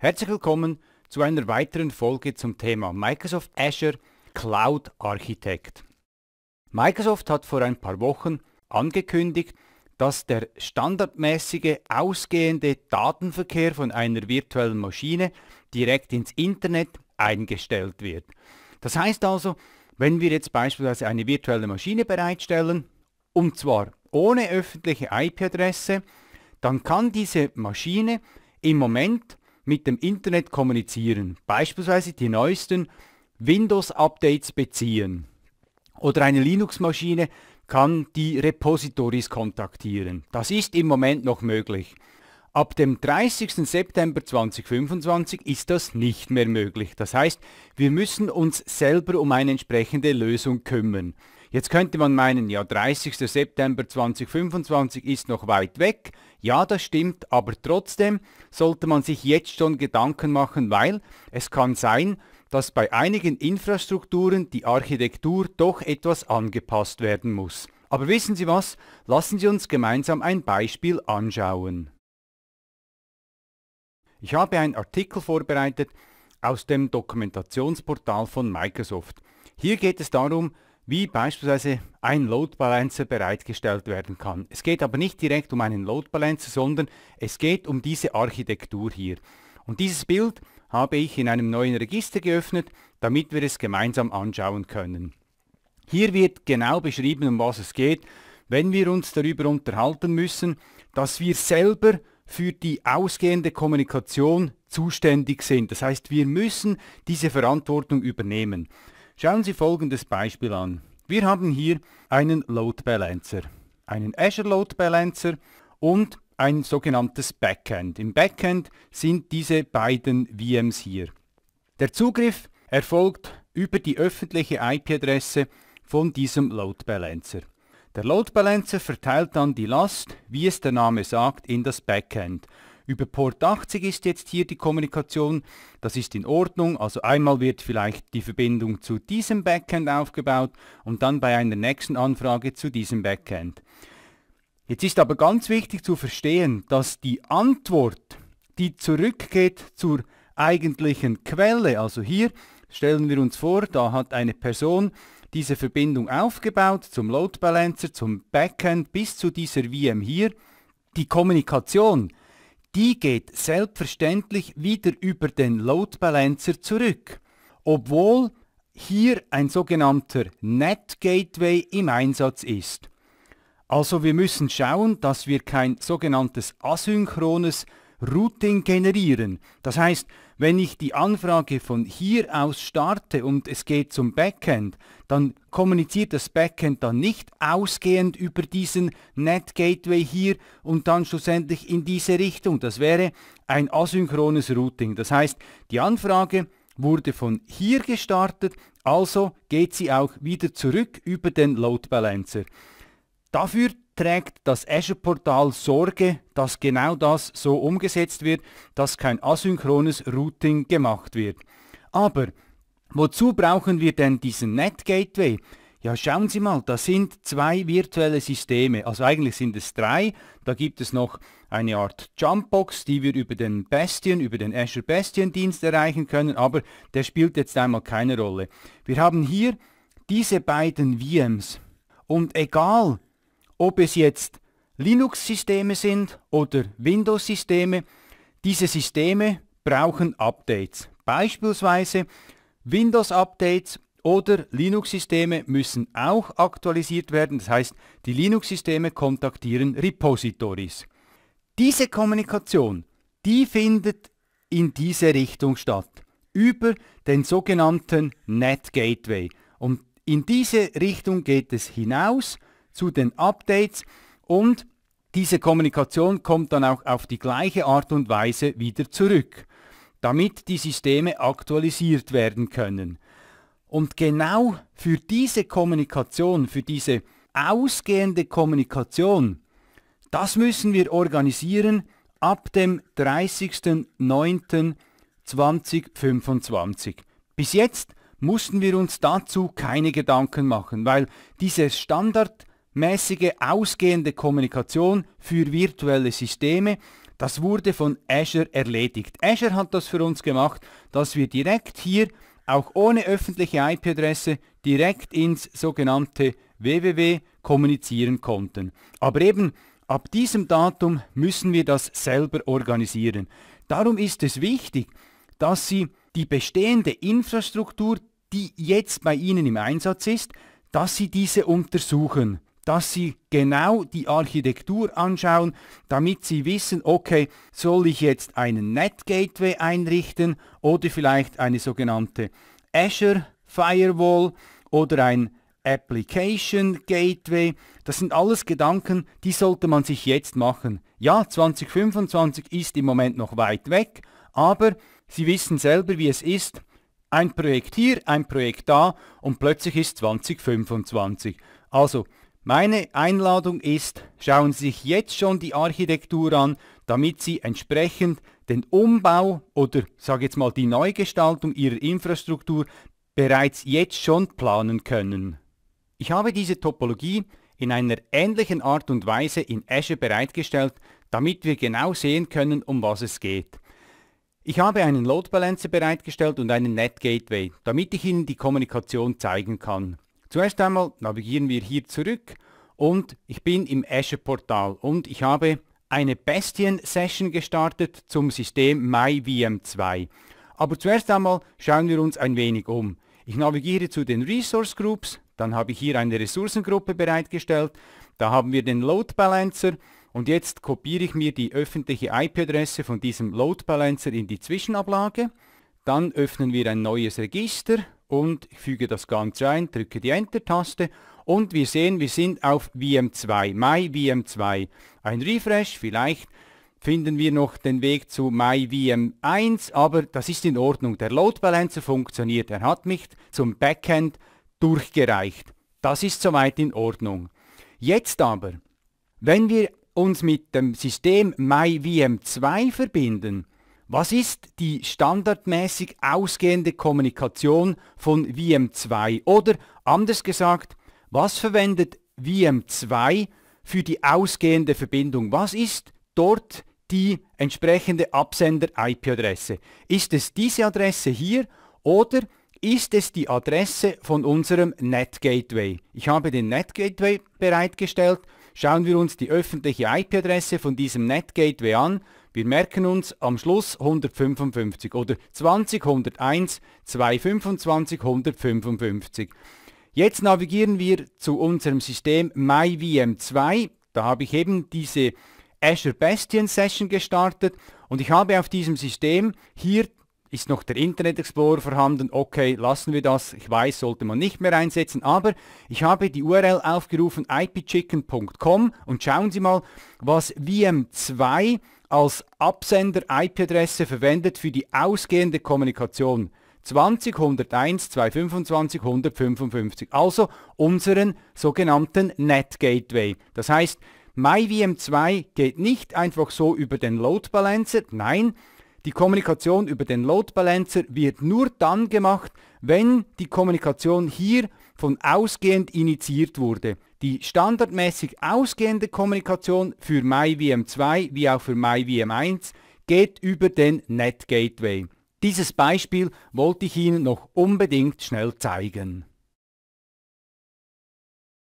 Herzlich willkommen zu einer weiteren Folge zum Thema Microsoft Azure Cloud Architect. Microsoft hat vor ein paar Wochen angekündigt, dass der standardmäßige ausgehende Datenverkehr von einer virtuellen Maschine direkt ins Internet eingestellt wird. Das heißt also, wenn wir jetzt beispielsweise eine virtuelle Maschine bereitstellen, und zwar ohne öffentliche IP-Adresse, dann kann diese Maschine im Moment mit dem Internet kommunizieren, beispielsweise die neuesten Windows-Updates beziehen. Oder eine Linux-Maschine kann die Repositories kontaktieren. Das ist im Moment noch möglich. Ab dem 30. September 2025 ist das nicht mehr möglich. Das heißt, wir müssen uns selber um eine entsprechende Lösung kümmern. Jetzt könnte man meinen, ja 30. September 2025 ist noch weit weg. Ja, das stimmt, aber trotzdem sollte man sich jetzt schon Gedanken machen, weil es kann sein, dass bei einigen Infrastrukturen die Architektur doch etwas angepasst werden muss. Aber wissen Sie was? Lassen Sie uns gemeinsam ein Beispiel anschauen. Ich habe einen Artikel vorbereitet aus dem Dokumentationsportal von Microsoft. Hier geht es darum, wie beispielsweise ein Load Balancer bereitgestellt werden kann. Es geht aber nicht direkt um einen Load Balancer, sondern es geht um diese Architektur hier. Und dieses Bild habe ich in einem neuen Register geöffnet, damit wir es gemeinsam anschauen können. Hier wird genau beschrieben, um was es geht, wenn wir uns darüber unterhalten müssen, dass wir selber für die ausgehende Kommunikation zuständig sind. Das heißt, wir müssen diese Verantwortung übernehmen. Schauen Sie folgendes Beispiel an. Wir haben hier einen Load Balancer, einen Azure Load Balancer und ein sogenanntes Backend. Im Backend sind diese beiden VMs hier. Der Zugriff erfolgt über die öffentliche IP-Adresse von diesem Load Balancer. Der Load Balancer verteilt dann die Last, wie es der Name sagt, in das Backend. Über Port 80 ist jetzt hier die Kommunikation. Das ist in Ordnung. Also einmal wird vielleicht die Verbindung zu diesem Backend aufgebaut und dann bei einer nächsten Anfrage zu diesem Backend. Jetzt ist aber ganz wichtig zu verstehen, dass die Antwort, die zurückgeht zur eigentlichen Quelle, also hier stellen wir uns vor, da hat eine Person diese Verbindung aufgebaut zum Load Balancer, zum Backend bis zu dieser VM hier. Die Kommunikation die geht selbstverständlich wieder über den Load Balancer zurück, obwohl hier ein sogenannter Net Gateway im Einsatz ist. Also wir müssen schauen, dass wir kein sogenanntes asynchrones Routing generieren. Das heißt, wenn ich die Anfrage von hier aus starte und es geht zum Backend, dann kommuniziert das Backend dann nicht ausgehend über diesen Net Gateway hier und dann schlussendlich in diese Richtung. Das wäre ein asynchrones Routing. Das heißt, die Anfrage wurde von hier gestartet, also geht sie auch wieder zurück über den Load Balancer. Dafür trägt das Azure-Portal Sorge, dass genau das so umgesetzt wird, dass kein asynchrones Routing gemacht wird. Aber wozu brauchen wir denn diesen Net-Gateway? Ja, schauen Sie mal, da sind zwei virtuelle Systeme, also eigentlich sind es drei. Da gibt es noch eine Art Jumpbox, die wir über den Bastion, über den Azure Bastion Dienst erreichen können, aber der spielt jetzt einmal keine Rolle. Wir haben hier diese beiden VMs und egal ob es jetzt Linux-Systeme sind oder Windows-Systeme, diese Systeme brauchen Updates. Beispielsweise Windows-Updates oder Linux-Systeme müssen auch aktualisiert werden. Das heißt, die Linux-Systeme kontaktieren Repositories. Diese Kommunikation, die findet in diese Richtung statt. Über den sogenannten Net Gateway. Und in diese Richtung geht es hinaus zu den Updates und diese Kommunikation kommt dann auch auf die gleiche Art und Weise wieder zurück, damit die Systeme aktualisiert werden können. Und genau für diese Kommunikation, für diese ausgehende Kommunikation, das müssen wir organisieren ab dem 30.09.2025. Bis jetzt mussten wir uns dazu keine Gedanken machen, weil diese Standard mäßige ausgehende Kommunikation für virtuelle Systeme, das wurde von Azure erledigt. Azure hat das für uns gemacht, dass wir direkt hier, auch ohne öffentliche IP-Adresse, direkt ins sogenannte www kommunizieren konnten. Aber eben ab diesem Datum müssen wir das selber organisieren. Darum ist es wichtig, dass Sie die bestehende Infrastruktur, die jetzt bei Ihnen im Einsatz ist, dass Sie diese untersuchen dass sie genau die Architektur anschauen, damit sie wissen, okay, soll ich jetzt einen Net-Gateway einrichten oder vielleicht eine sogenannte Azure Firewall oder ein Application Gateway. Das sind alles Gedanken, die sollte man sich jetzt machen. Ja, 2025 ist im Moment noch weit weg, aber Sie wissen selber, wie es ist. Ein Projekt hier, ein Projekt da und plötzlich ist 2025. Also meine Einladung ist, schauen Sie sich jetzt schon die Architektur an, damit Sie entsprechend den Umbau oder sage jetzt mal die Neugestaltung Ihrer Infrastruktur bereits jetzt schon planen können. Ich habe diese Topologie in einer ähnlichen Art und Weise in Azure bereitgestellt, damit wir genau sehen können, um was es geht. Ich habe einen Load Balancer bereitgestellt und einen Net Gateway, damit ich Ihnen die Kommunikation zeigen kann. Zuerst einmal navigieren wir hier zurück und ich bin im Azure Portal und ich habe eine Bastion Session gestartet zum System MyVM2. Aber zuerst einmal schauen wir uns ein wenig um. Ich navigiere zu den Resource Groups, dann habe ich hier eine Ressourcengruppe bereitgestellt, da haben wir den Load Balancer und jetzt kopiere ich mir die öffentliche IP-Adresse von diesem Load Balancer in die Zwischenablage. Dann öffnen wir ein neues Register und füge das Ganze ein, drücke die Enter-Taste und wir sehen, wir sind auf VM2, My VM2. Ein Refresh, vielleicht finden wir noch den Weg zu vm 1 aber das ist in Ordnung. Der Load Balancer funktioniert, er hat mich zum Backend durchgereicht. Das ist soweit in Ordnung. Jetzt aber, wenn wir uns mit dem System vm 2 verbinden, was ist die standardmäßig ausgehende Kommunikation von VM2? Oder anders gesagt, was verwendet VM2 für die ausgehende Verbindung? Was ist dort die entsprechende Absender-IP-Adresse? Ist es diese Adresse hier oder ist es die Adresse von unserem NetGateway? Ich habe den NetGateway bereitgestellt. Schauen wir uns die öffentliche IP-Adresse von diesem NetGateway an. Wir merken uns am Schluss 155 oder 20 101 225 155. Jetzt navigieren wir zu unserem System MyVM2. Da habe ich eben diese Azure Bastion Session gestartet und ich habe auf diesem System hier ist noch der Internet Explorer vorhanden. Okay, lassen wir das. Ich weiß, sollte man nicht mehr einsetzen, aber ich habe die URL aufgerufen ipchicken.com und schauen Sie mal, was VM2 als Absender IP-Adresse verwendet für die ausgehende Kommunikation 20 also unseren sogenannten Net Gateway. Das heißt, MyVM2 geht nicht einfach so über den Load Balancer, nein, die Kommunikation über den Load Balancer wird nur dann gemacht, wenn die Kommunikation hier von ausgehend initiiert wurde. Die standardmäßig ausgehende Kommunikation für MyVM2 wie auch für MyVM1 geht über den Net Gateway. Dieses Beispiel wollte ich Ihnen noch unbedingt schnell zeigen.